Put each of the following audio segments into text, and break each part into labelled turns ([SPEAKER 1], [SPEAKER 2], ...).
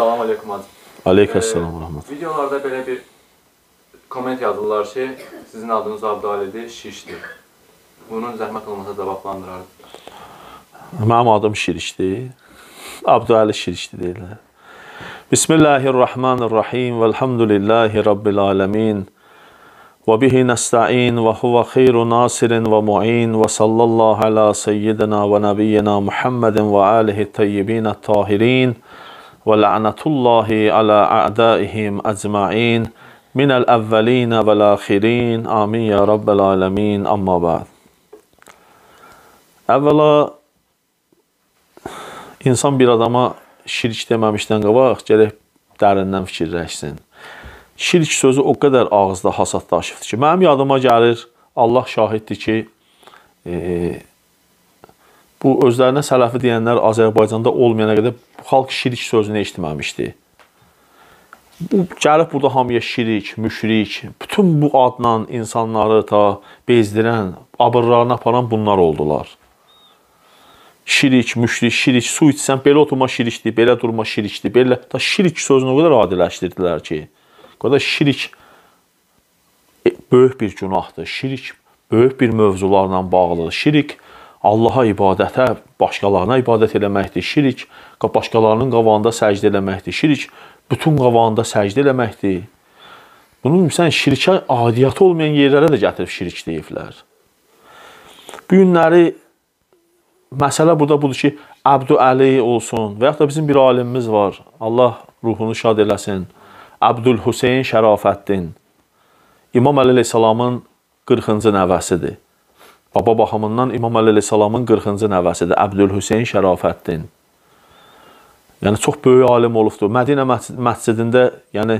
[SPEAKER 1] Salam aleyküm hacı. Aleykümselam ee, rahmet. Videolarda böyle bir koment yazırlar şey sizin adınız Abdalidir, şişdir. Bunun zəhmət olmasa cavablandırardı. Mənim adım Şirişdir. Abdali Şirişdi deyirlər. Bismillahirrahmanirrahim. Velhamdülillahi Rabbil alemin. Ve bihi nesta'in ve huve khiru nasirin ve mu'in ve sallallahu ala seyyidina ve nebiyyina Muhammedin ve alihi tayyibin tahirin. ولعنة الله على أعدائهم أجمعين من الأولين والآخرين آمين يا رب العالمين أما بعد Əvvəla insan bir adama şirk deməmişdən qabaq gərək dərindən fikirləşsin. Şirk sözü o qədər ağızda hasad daşıbdır ki, mənim yadıma gəlir, Allah şahiddir ki, e, bu özlərinə sələfi deyənlər Azərbaycanda olmayana qədər bu xalq şirik sözünü eşitməmişdi. Bu gəlib burada hamıya şirik, müşrik, bütün bu adla insanları ta bezdirən, abırlarına aparan bunlar oldular. Şirik, müşrik, şirik, su içsən belə oturma şirikdir, belə durma şirikdir, belə ta şirik sözünü o qədər adiləşdirdilər ki, qədər şirik e, böyük bir günahdır. Şirik böyük bir mövzularla bağlıdır. Şirik Allaha ibadətə, başqalarına ibadət eləməkdir, şirik, başqalarının qavanında səcdə eləməkdir, şirik bütün qavanında səcdə eləməkdir. Bunu ümumən şirkə adiyyatı olmayan yerlərə də gətirib şirik deyiblər. Bu günləri məsələ burada budur ki, Əbdü Əli olsun və yaxud da bizim bir alimimiz var, Allah ruhunu şad eləsin, Əbdül Hüseyn Şərafəddin, İmam Əli Aleyhisselamın 40-cı nəvəsidir. Baba baxımından İmam əleyhissalamın 40-cı nəvəsidir, Əbdülhüseyn Şərafəddin. Yəni çox böyük alim olubdur. Mədinə məscidində, yəni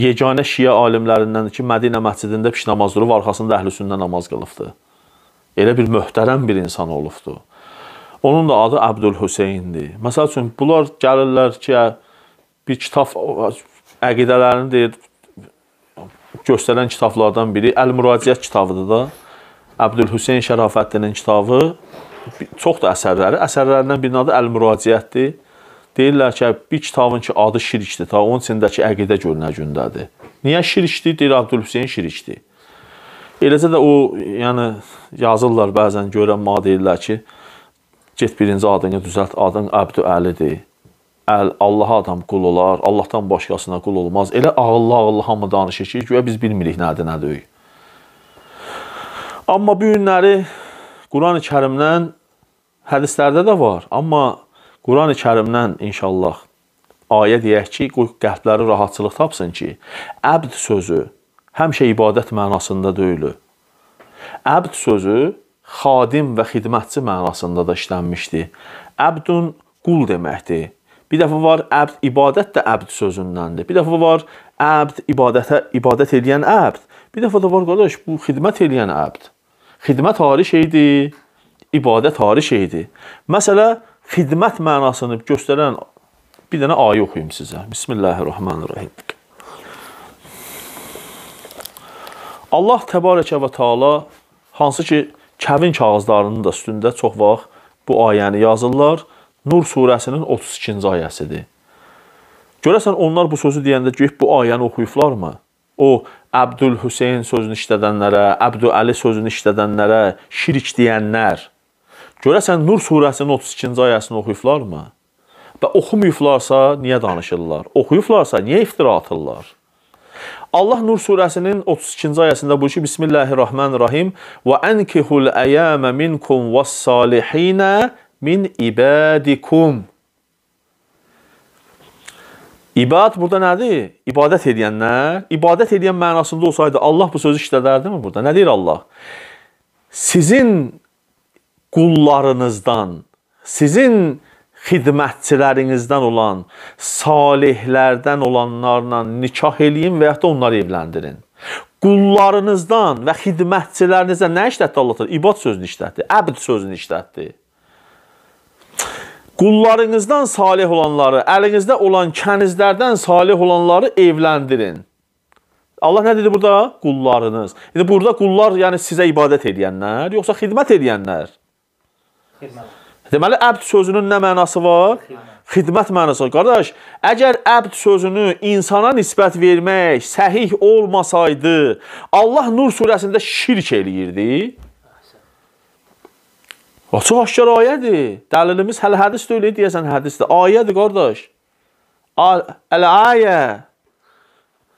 [SPEAKER 1] yeganə Şiə alimlərindəndir ki, Mədinə məscidində piş namaz durub arxasında əhlüsünnə namaz qılıbdı. Elə bir möhtərəm bir insan olubdu. Onun da adı Əbdülhüseyndir. Məsəl üçün bunlar gəlirlər ki, bir kitab əqidələrini deyir, göstərən kitablardan biri Əl-Müraciət kitabıdır da. Əbdülhüseyn Şərafəddinin kitabı çox da əsərləri. Əsərlərindən birinin adı Əl-Müraciətdir. Deyirlər ki, bir kitabın ki adı şirkdir, ta onun içindəki əqidə görünə gündədir. Niyə şirkdir? Deyir Əbdülhüseyn şirkdir. Eləcə də o, yəni yazırlar bəzən görən ma deyirlər ki, get birinci adını düzəlt, adın Əbdüəlidir. Əl Allah adam qul olar, Allahdan başqasına qul olmaz. Elə ağıllı-ağıllı hamı danışır ki, guya biz bilmirik nədir, nədir. Amma bu günləri Qurani Kərimdən hədislərdə də var, amma Qurani Kərimdən inşallah ayə deyək ki, qəlbləri rahatçılıq tapsın ki, əbd sözü həmişə ibadət mənasında deyil. Əbd sözü xadim və xidmətçi mənasında da işlənmişdi. Əbdun qul deməkdir. Bir dəfə var əbd ibadət də əbd sözündəndir. Bir dəfə var əbd ibadətə ibadət edən əbd. Bir dəfə də var qardaş bu xidmət edən əbd xidmət ayrı şeydir, ibadət ayrı şeydir. Məsələ xidmət mənasını göstərən bir dənə ayə oxuyum sizə. Bismillahir-Rahmanir-Rahim. Allah təbarəkə və təala hansı ki kəvin kağızlarının da üstündə çox vaxt bu ayəni yazırlar. Nur surəsinin 32-ci ayəsidir. Görəsən onlar bu sözü deyəndə gəlib bu ayəni oxuyublarmı? o Abdül Hüseyn sözünü işlədənlərə, Əbdü Əli sözünü işlədənlərə şirik deyənlər görəsən Nur surəsinin 32-ci ayəsini oxuyublarmı? Və oxumayıblarsa niyə danışırlar? Oxuyublarsa niyə iftira atırlar? Allah Nur surəsinin 32-ci ayəsində buyurur ki: Bismillahirrahmanirrahim. Və ankihul ayama minkum vas-salihin min ibadikum. İbad burada nədir? İbadət edənlər. İbadət edən mənasında olsaydı Allah bu sözü işlədərdimi burada? Nə deyir Allah? Sizin qullarınızdan, sizin xidmətçilərinizdən olan, salihlərdən olanlarla nikah eləyin və ya da onları evləndirin. Qullarınızdan və xidmətçilərinizdən nə işlətdi Allah təala? İbad sözünü işlətdi, əbd sözünü işlətdi. Qullarınızdan salih olanları, əlinizdə olan kənizlərdən salih olanları evləndirin. Allah nə dedi burada? Qullarınız. İndi burada qullar, yəni sizə ibadət edənlər, yoxsa xidmət edənlər? Xidmət. Deməli, əbd sözünün nə mənası var? Xidmət, xidmət mənası var. Qardaş, əgər əbd sözünü insana nisbət vermək səhih olmasaydı, Allah Nur surəsində şirk eləyirdi. Açıq-aşkar ayədir. Dəlilimiz hələ hədis deyil, deyəsən hədisdir. Ayədir, qardaş. Əl-Ayə.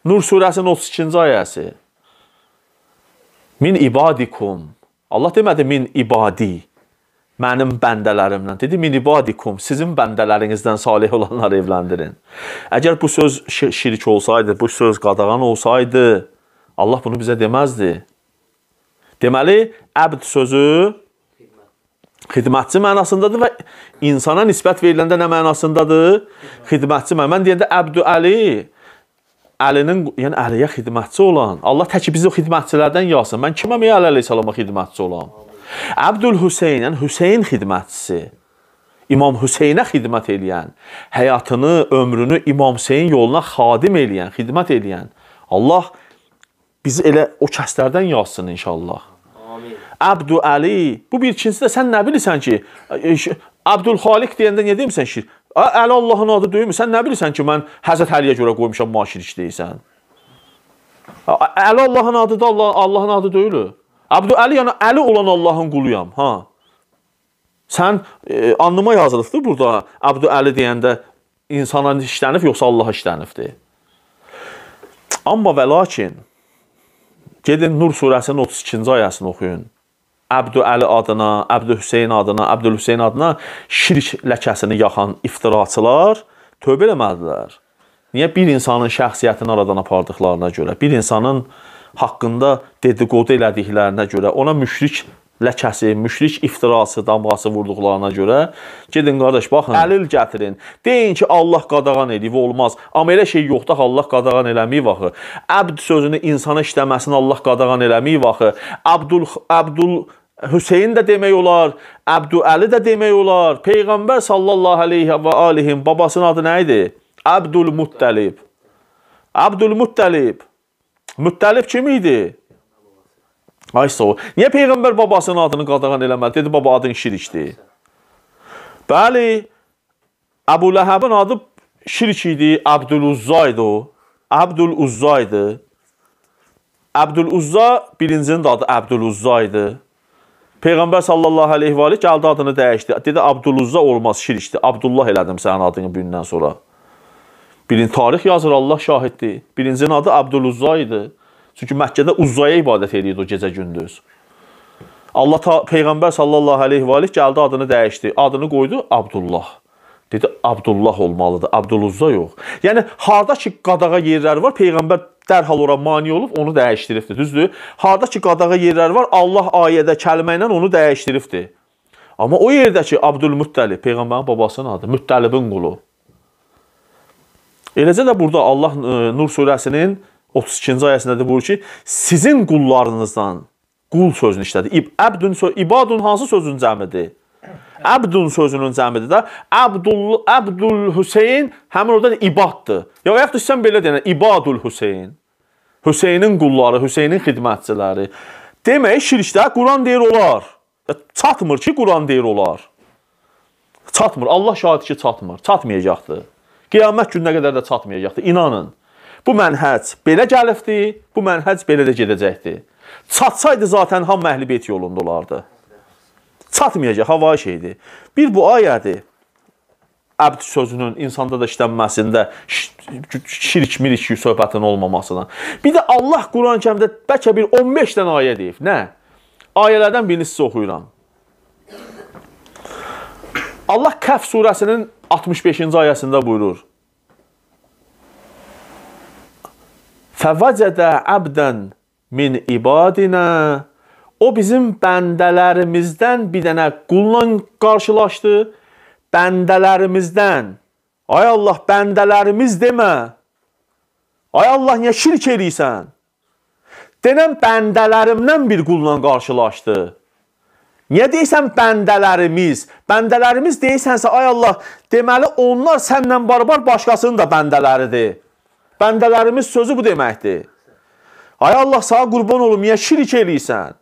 [SPEAKER 1] Nur surəsinin 32-ci ayəsi. Min ibadikum. Allah demədi min ibadi. Mənim bəndələrimlə. Dedi min ibadikum. Sizin bəndələrinizdən salih olanları evləndirin. Əgər bu söz şirik olsaydı, bu söz qadağan olsaydı, Allah bunu bizə deməzdi. Deməli, əbd sözü xidmətçi mənasındadır və insana nisbət veriləndə nə mənasındadır? Xidmətçi mənasındadır. Mən deyəndə Əbdü Əli Əlinin, yəni Əliyə xidmətçi olan. Allah təki bizi o xidmətçilərdən yasın. Mən kiməm ey Əli əleyhissalama xidmətçi olam? Əbdül Hüseyn, yəni Hüseyn xidmətçisi. İmam Hüseynə xidmət eləyən, həyatını, ömrünü İmam Hüseyn yoluna xadim eləyən, xidmət eləyən. Allah bizi elə o kəslərdən yazsın inşallah. Abdu Əli. Bu bir ikincisi də sən nə bilirsən ki, e, Abdul Xaliq deyəndə niyə demisən şir? Əli Allahın adı deyilmi? Sən nə bilirsən ki, mən Həzrət Əliyə görə qoymuşam maşiriç deyirsən? Əli Allahın adı da Allah, Allahın adı deyil. Abdu Əli yəni Əli olan Allahın quluyam, ha. Sən e, anlıma yazılıbdır burada. Abdu Əli deyəndə insana işlənib yoxsa Allaha işlənibdir? Amma və lakin gedin Nur surəsinin 32-ci ayəsini oxuyun. Əbdü Əli adına, Əbdü Hüseyn adına, Əbdül Hüseyn adına şirk ləkəsini yaxan iftiraçılar tövbə eləmədilər. Niyə bir insanın şəxsiyyətini aradan apardıqlarına görə, bir insanın haqqında dedikodu elədiklərinə görə, ona müşrik ləkəsi, müşrik iftirası, damğası vurduqlarına görə gedin qardaş baxın, əlil gətirin. Deyin ki, Allah qadağan edib, olmaz. Amma elə şey yoxdur, Allah qadağan eləməyib axı. Əbd sözünü insana işləməsini Allah qadağan eləməyib axı. Əbdül Əbdül Hüseyn də demək olar, Əbdüəli də demək olar. Peyğəmbər sallallahu əleyhi və alihin babasının adı nə idi? Əbdülmuttalib. Əbdülmuttalib. Müttəlib kim idi? Aysa o. Niyə Peyğəmbər babasının adını qadağan eləmədi? Dedi, baba adın şirikdir. Bəli, Əbu Ləhəbin adı şirik idi, Əbdüluzza idi o. Əbdüluzza idi. Əbdüluzza birincinin adı Əbdüluzza idi. Peyğəmbər sallallahu əleyhi və ali gəldi adını dəyişdi. Dedi Abduluzza olmaz, şirkdir. Abdullah elədim sənin adını bu gündən sonra. Birinci tarix yazır Allah şahiddir. Birincinin adı Abduluzza idi. Çünki Məkkədə Uzzaya ibadət eləyirdi o gecə gündüz. Allah ta Peyğəmbər sallallahu əleyhi və ali gəldi adını dəyişdi. Adını qoydu Abdullah. Dedi Abdullah olmalıdır, Abduluzza yox. Yəni harda ki qadağa yerləri var, Peyğəmbər dərhal ora mani olub onu dəyişdiribdir, düzdür? Harda ki qadağa yerlər var, Allah ayədə kəlmə ilə onu dəyişdiribdir. Amma o yerdəki Abdülmüttəlib peyğəmbərin babasının adı, Müttəlibin qulu. Eləcə də burada Allah e, Nur surəsinin 32-ci ayəsində də buyurur ki, sizin qullarınızdan qul sözünü işlədi. İb, əbdün, ibadun hansı sözün cəmidir? Əbdun sözünün cəmidir də. Əbdul Əbdul Hüseyn həmin orada ibaddır. Ya yaxud da sən belə deyən İbadul Hüseyn. Hüseynin qulları, Hüseynin xidmətçiləri. Demək şirkdə Quran deyir olar. Çatmır ki, Quran deyir olar. Çatmır. Allah şahid ki, çatmır. Çatmayacaqdı. Qiyamət gününə qədər də çatmayacaqdı. İnanın. Bu mənhəc belə gəlibdi, bu mənhəc belə də gedəcəkdi. Çatsaydı zaten ham məhlübiyyət yolunda olardı çatmayacaq, havai şeydir. Bir bu ayədir. Əbd sözünün insanda da işlənməsində şirik-mirik söhbətinin olmamasına. Bir də Allah Quran-Kərimdə bəlkə bir 15 dənə ayə deyib. Nə? Ayələrdən birini sizə oxuyuram. Allah Kəf surəsinin 65-ci ayəsində buyurur. Fəvəcədə əbdən min ibadinə O bizim bəndələrimizdən bir dənə qulla qarşılaşdı. Bəndələrimizdən. Ay Allah, bəndələrimiz demə. Ay Allah, niyə şirk eləyirsən? Denən bəndələrimdən bir qulla qarşılaşdı. Niyə deyirsən bəndələrimiz? Bəndələrimiz deyirsənsə, ay Allah, deməli onlar səndən barbar başqasının da bəndələridir. Bəndələrimiz sözü bu deməkdir. Ay Allah, sağa qurban olum, niyə şirik eləyirsən?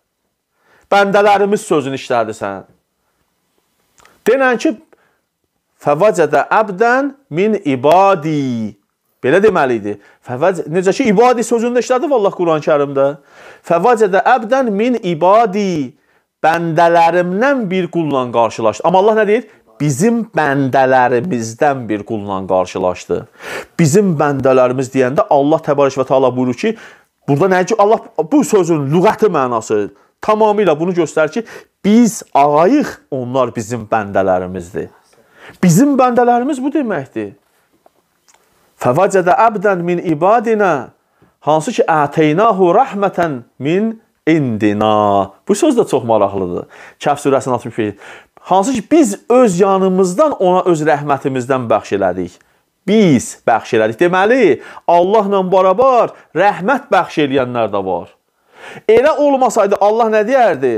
[SPEAKER 1] bəndələrimiz sözünü işlədi sən. Denən ki, fəvacədə əbdən min ibadi. Belə deməli idi. Fəvac necə ki ibadi sözündə işlədi vallah Quran-Kərimdə. Fəvacədə əbdən min ibadi. Bəndələrimdən bir qulla qarşılaşdı. Amma Allah nə deyir? Bizim bəndələrimizdən bir qulla qarşılaşdı. Bizim bəndələrimiz deyəndə Allah Təbarək və Teala buyurur ki, burada nə ki Allah bu sözün lüğəti mənası tamamilə bunu göstərir ki, biz ağayıq, onlar bizim bəndələrimizdir. Bizim bəndələrimiz bu deməkdir. Fəvacədə əbdən min ibadinə, hansı ki, əteynahu rəhmətən min indina. Bu söz də çox maraqlıdır. Kəhf surəsinin 62. Hansı ki, biz öz yanımızdan ona öz rəhmətimizdən bəxş elədik. Biz bəxş elədik. Deməli, Allahla barabar rəhmət bəxş eləyənlər də var. Elə olmasaydı Allah nə deyərdi?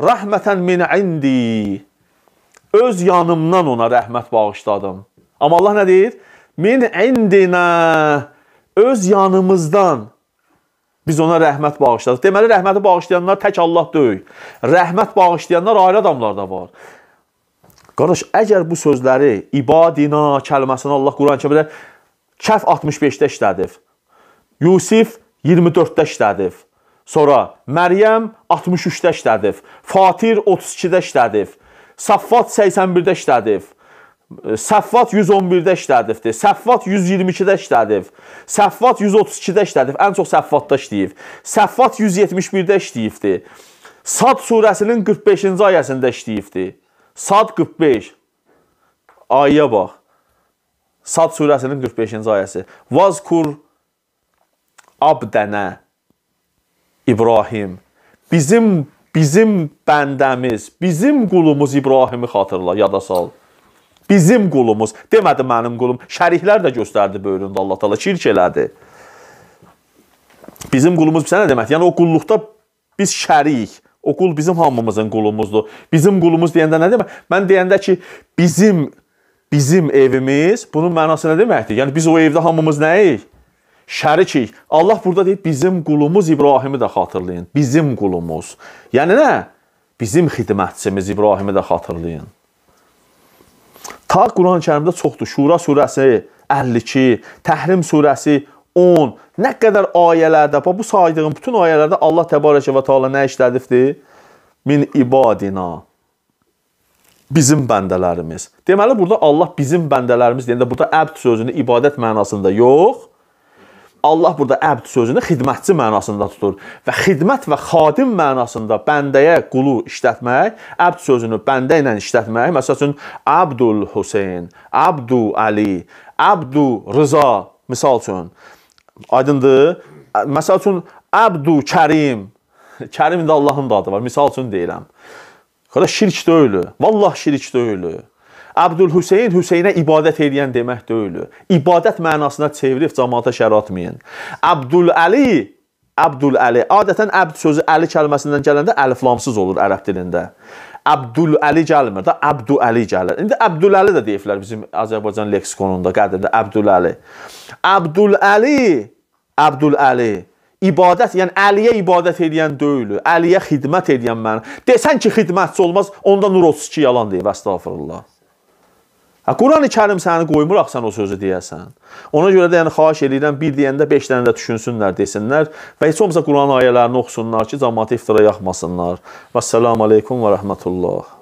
[SPEAKER 1] Rəhmətən min indi. Öz yanımdan ona rəhmət bağışladım. Amma Allah nə deyir? Min indinə. Öz yanımızdan biz ona rəhmət bağışladıq. Deməli, rəhməti bağışlayanlar tək Allah deyil. Rəhmət bağışlayanlar ayrı adamlar da var. Qardaş, əgər bu sözləri ibadina kəlməsini Allah Quran-ı Kərimdə Kəhf 65-də işlədib. Yusif 24-də işlədib. Sonra Məryəm 63-də işlədib, Fatir 32-də işlədib, Saffat 81-də işlədib, Səffat 111-də e, işlədibdir. Səffat 122-də işlədib. Səffat 132-də işlədib. Ən çox Səffatda işləyib. Səffat 171-də işləyibdir. Sad surəsinin 45-ci ayəsində işləyibdir. Sad 45. Ayəyə bax. Sad surəsinin 45-ci ayəsi. Vazkur abdənə İbrahim. Bizim bizim bəndəmiz, bizim qulumuz İbrahimi xatırla, yada sal. Bizim qulumuz, demədi mənim qulum. Şəriklər də göstərdi böyründə Allah təala şirk elədi. Bizim qulumuz bizə nə deməkdir? Yəni o qulluqda biz şərik. O qul bizim hamımızın qulumuzdur. Bizim qulumuz deyəndə nə demək? Mən deyəndə ki, bizim bizim evimiz, bunun mənası nə deməkdir? Yəni biz o evdə hamımız nəyik? şərikik. Allah burada deyir, bizim qulumuz İbrahimi də xatırlayın. Bizim qulumuz. Yəni nə? Bizim xidmətçimiz İbrahimi də xatırlayın. Ta Quran-Kərimdə çoxdur. Şura surəsi 52, Təhrim surəsi 10. Nə qədər ayələrdə, bu saydığım bütün ayələrdə Allah Təbarəkə və Teala nə işlədibdir? Min ibadina. Bizim bəndələrimiz. Deməli, burada Allah bizim bəndələrimiz deyəndə, burada əbd sözünü ibadət mənasında yox, Allah burada əbd sözünü xidmətçi mənasında tutur və xidmət və xadim mənasında bəndəyə qulu işlətmək, əbd sözünü bəndə ilə işlətmək, məsəl üçün Abdul Hüseyn, Abdu Ali, Abdu Rıza misal üçün aydındır? Məsəl üçün Abdu Kərim, Kərimin də Allahın da adı var. Misal üçün deyirəm. Xada şirk deyil. Vallah şirk deyil. Əbdülhüseyn Hüseynə ibadət edən demək deyil. İbadət mənasına çevirib cəmaata şəratmayın. Əbdüləli Əbdüləli adətən əbd sözü əli kəlməsindən gələndə əliflamsız olur ərəb dilində. Əbdüləli gəlmir də Əbdüəli gəlir. İndi Əbdüləli də deyiblər bizim Azərbaycan leksikonunda qədimdə Əbdüləli. Əbdüləli Əbdüləli ibadət, yəni Əliyə ibadət edən deyil, Əliyə xidmət edən mən. Desən ki, xidmətçi olmaz, onda Nur 32 yalan deyib, əstəğfurullah. Quran-ı Kərim səni qoymur axsan o sözü deyəsən. Ona görə də yəni xahiş eləyirəm bir deyəndə 5 dənə də düşünsünlər, desinlər və heç olmasa Quran ayələrini oxusunlar ki, cəmaəti iftira yaxmasınlar. Vəssalamu alaykum və rəhmətullah.